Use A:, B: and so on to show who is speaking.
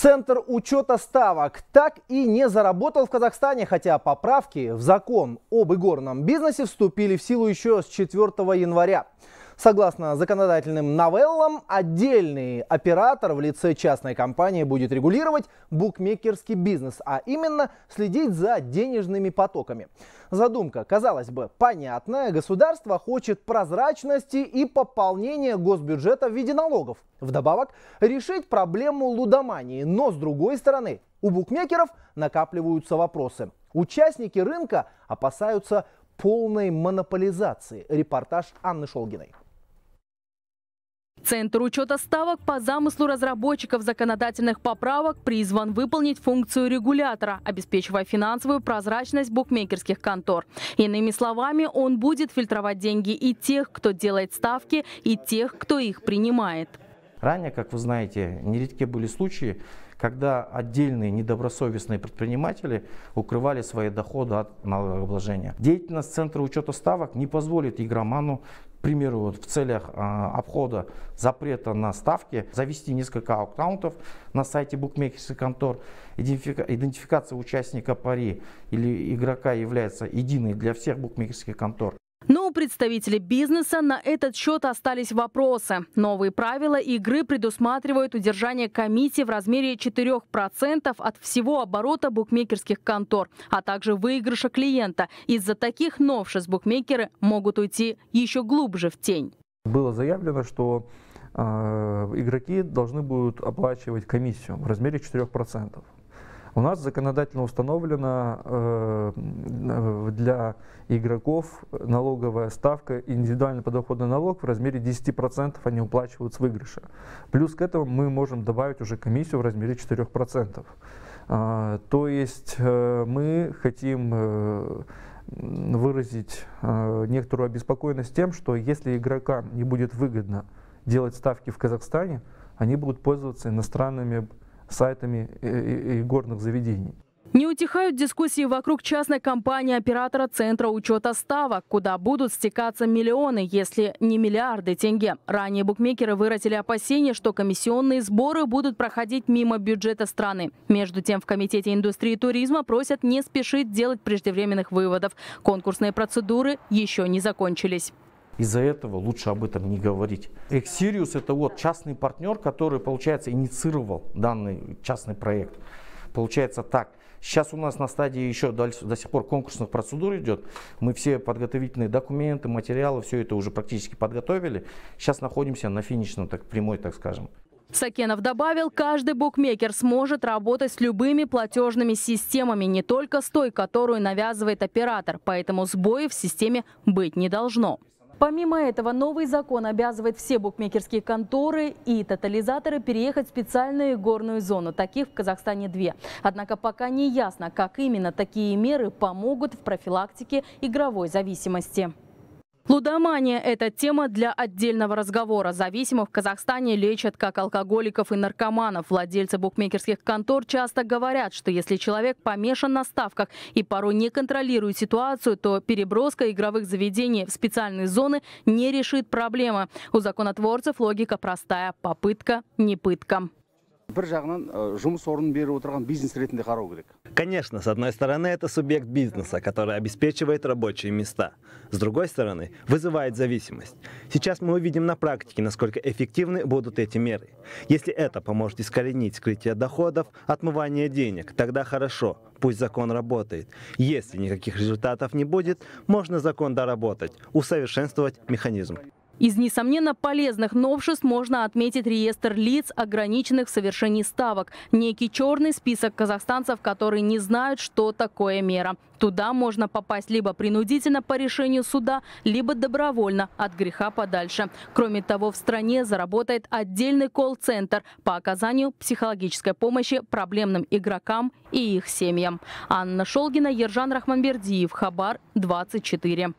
A: Центр учета ставок так и не заработал в Казахстане, хотя поправки в закон об игорном бизнесе вступили в силу еще с 4 января. Согласно законодательным новеллам, отдельный оператор в лице частной компании будет регулировать букмекерский бизнес, а именно следить за денежными потоками. Задумка, казалось бы, понятная. Государство хочет прозрачности и пополнения госбюджета в виде налогов. Вдобавок, решить проблему лудомании. Но, с другой стороны, у букмекеров накапливаются вопросы. Участники рынка опасаются полной монополизации. Репортаж Анны Шолгиной.
B: Центр учета ставок по замыслу разработчиков законодательных поправок призван выполнить функцию регулятора, обеспечивая финансовую прозрачность букмекерских контор. Иными словами, он будет фильтровать деньги и тех, кто делает ставки, и тех, кто их принимает.
C: Ранее, как вы знаете, нередки были случаи, когда отдельные недобросовестные предприниматели укрывали свои доходы от налогообложения. Деятельность Центра учета ставок не позволит игроману к примеру, вот в целях а, обхода запрета на ставки завести несколько аккаунтов на сайте букмекерских контор. Идентификация участника пари или игрока является единой для всех букмекерских контор.
B: Но у представителей бизнеса на этот счет остались вопросы. Новые правила игры предусматривают удержание комиссии в размере 4% от всего оборота букмекерских контор, а также выигрыша клиента. Из-за таких новшеств букмекеры могут уйти еще глубже в тень. Было
D: заявлено, что э, игроки должны будут оплачивать комиссию в размере 4%. У нас законодательно установлена э, для игроков налоговая ставка, индивидуальный подоходный налог в размере 10% они уплачивают с выигрыша. Плюс к этому мы можем добавить уже комиссию в размере 4%. А, то есть э, мы хотим э, выразить некоторую обеспокоенность тем, что если игрокам не будет выгодно делать ставки в Казахстане, они будут пользоваться иностранными сайтами и, горных заведений.
B: Не утихают дискуссии вокруг частной компании-оператора Центра учета ставок, куда будут стекаться миллионы, если не миллиарды тенге. Ранее букмекеры выразили опасения, что комиссионные сборы будут проходить мимо бюджета страны. Между тем, в Комитете индустрии туризма просят не спешить делать преждевременных выводов. Конкурсные процедуры еще не закончились.
C: Из-за этого лучше об этом не говорить. Exirius это вот частный партнер, который, получается, инициировал данный частный проект. Получается так. Сейчас у нас на стадии еще до, до сих пор конкурсных процедур идет. Мы все подготовительные документы, материалы, все это уже практически подготовили. Сейчас находимся на финишном, так прямой, так скажем.
B: Сакенов добавил, каждый букмекер сможет работать с любыми платежными системами, не только с той, которую навязывает оператор. Поэтому сбоев в системе быть не должно. Помимо этого, новый закон обязывает все букмекерские конторы и тотализаторы переехать в специальную горную зону. Таких в Казахстане две. Однако пока не ясно, как именно такие меры помогут в профилактике игровой зависимости. Лудомания – это тема для отдельного разговора. Зависимых в Казахстане лечат как алкоголиков и наркоманов. Владельцы букмекерских контор часто говорят, что если человек помешан на ставках и порой не контролирует ситуацию, то переброска игровых заведений в специальные зоны не решит проблемы. У законотворцев логика простая – попытка не пытка
C: бір жағынан
A: жұмыс бизнес ретінде қарау керек конечно с одной стороны это субъект бизнеса который обеспечивает рабочие места с другой стороны вызывает зависимость сейчас мы увидим на практике насколько эффективны будут эти меры если это поможет искоренить скрытие доходов отмывание денег тогда хорошо пусть закон работает если никаких результатов не будет можно закон доработать усовершенствовать механизм
B: из, несомненно, полезных новшеств можно отметить реестр лиц, ограниченных в совершении ставок. Некий черный список казахстанцев, которые не знают, что такое мера. Туда можно попасть либо принудительно по решению суда, либо добровольно, от греха подальше. Кроме того, в стране заработает отдельный колл-центр по оказанию психологической помощи проблемным игрокам и их семьям. Анна Шолгина, Ержан Рахманбердиев, Хабар, 24.